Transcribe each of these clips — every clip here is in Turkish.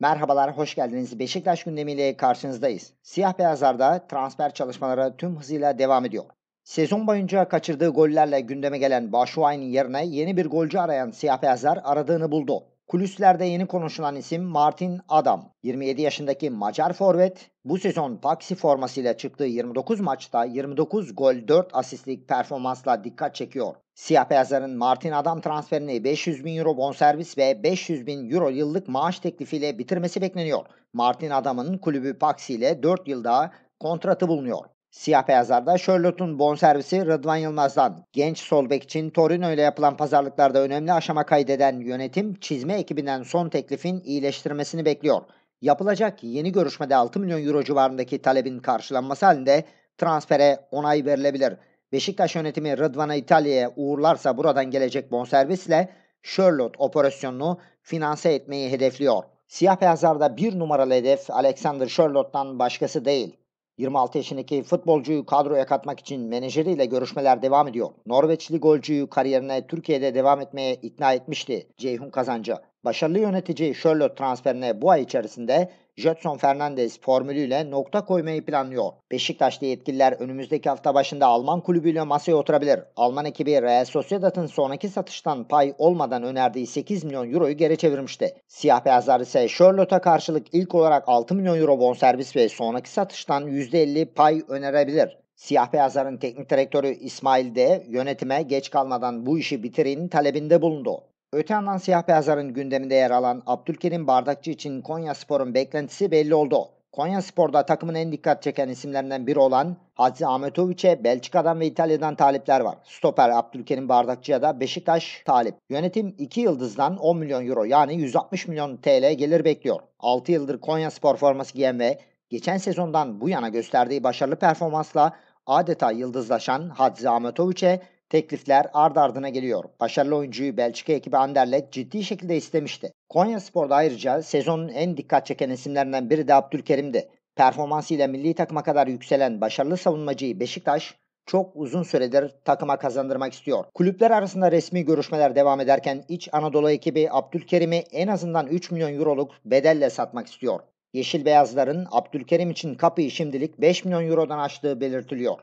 Merhabalar, hoş geldiniz. Beşiktaş gündemiyle karşınızdayız. Siyah beyazlarda transfer çalışmaları tüm hızıyla devam ediyor. Sezon boyunca kaçırdığı gollerle gündeme gelen Başuay'ın yerine yeni bir golcü arayan siyah beyazlar aradığını buldu. Kulüslerde yeni konuşulan isim Martin Adam. 27 yaşındaki Macar forvet bu sezon Paxi formasıyla çıktığı 29 maçta 29 gol 4 asistlik performansla dikkat çekiyor. Siyah beyazların Martin Adam transferini 500 bin euro bonservis ve 500 bin euro yıllık maaş teklifiyle bitirmesi bekleniyor. Martin Adam'ın kulübü Paxi ile 4 yılda kontratı bulunuyor. Siyah beyazlarda Charlotte'un bonservisi Rıdvan Yılmaz'dan. Genç sol bek için Torino ile yapılan pazarlıklarda önemli aşama kaydeden yönetim çizme ekibinden son teklifin iyileştirmesini bekliyor. Yapılacak yeni görüşmede 6 milyon euro civarındaki talebin karşılanması halinde transfere onay verilebilir. Beşiktaş yönetimi Rıdvan'ı İtalya'ya uğurlarsa buradan gelecek bonservisle Charlotte operasyonunu finanse etmeyi hedefliyor. Siyah beyazlarda bir numaralı hedef Alexander Charlotte'dan başkası değil. 26 yaşındaki futbolcuyu kadroya katmak için menajeriyle görüşmeler devam ediyor. Norveçli golcüyü kariyerine Türkiye'de devam etmeye ikna etmişti Ceyhun Kazancı. Başarılı yönetici Sherlock transferine bu ay içerisinde Jetson Fernandes formülüyle nokta koymayı planlıyor. Beşiktaşlı yetkililer önümüzdeki hafta başında Alman kulübüyle masaya oturabilir. Alman ekibi Real Sociedad'ın sonraki satıştan pay olmadan önerdiği 8 milyon euroyu geri çevirmişti. Siyah beyazlar ise Charlotte'a karşılık ilk olarak 6 milyon euro bonservis ve sonraki satıştan %50 pay önerebilir. Siyah beyazların teknik direktörü İsmail de yönetime geç kalmadan bu işi bitirin talebinde bulundu. Öte yandan siyah beyazların gündeminde yer alan Abdülkerim Bardakçı için Konya Spor'un beklentisi belli oldu. Konya Spor'da takımın en dikkat çeken isimlerinden biri olan Hazi Ahmetovic'e Belçika'dan ve İtalya'dan talipler var. Stoper Abdülkerim Bardakçı'ya da Beşiktaş talip. Yönetim 2 yıldızdan 10 milyon euro yani 160 milyon TL gelir bekliyor. 6 yıldır Konya Spor forması giyen ve geçen sezondan bu yana gösterdiği başarılı performansla adeta yıldızlaşan Hazi Ahmetovic'e Teklifler ard ardına geliyor. Başarılı oyuncuyu Belçika ekibi Anderlecht ciddi şekilde istemişti. Konya Spor'da ayrıca sezonun en dikkat çeken isimlerinden biri de Abdülkerim'di. Performansıyla milli takıma kadar yükselen başarılı savunmacıyı Beşiktaş çok uzun süredir takıma kazandırmak istiyor. Kulüpler arasında resmi görüşmeler devam ederken İç Anadolu ekibi Abdülkerim'i en azından 3 milyon euroluk bedelle satmak istiyor. Yeşil Beyazların Abdülkerim için kapıyı şimdilik 5 milyon eurodan açtığı belirtiliyor.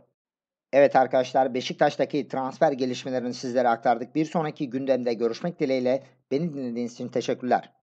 Evet arkadaşlar Beşiktaş'taki transfer gelişmelerini sizlere aktardık. Bir sonraki gündemde görüşmek dileğiyle. Beni dinlediğiniz için teşekkürler.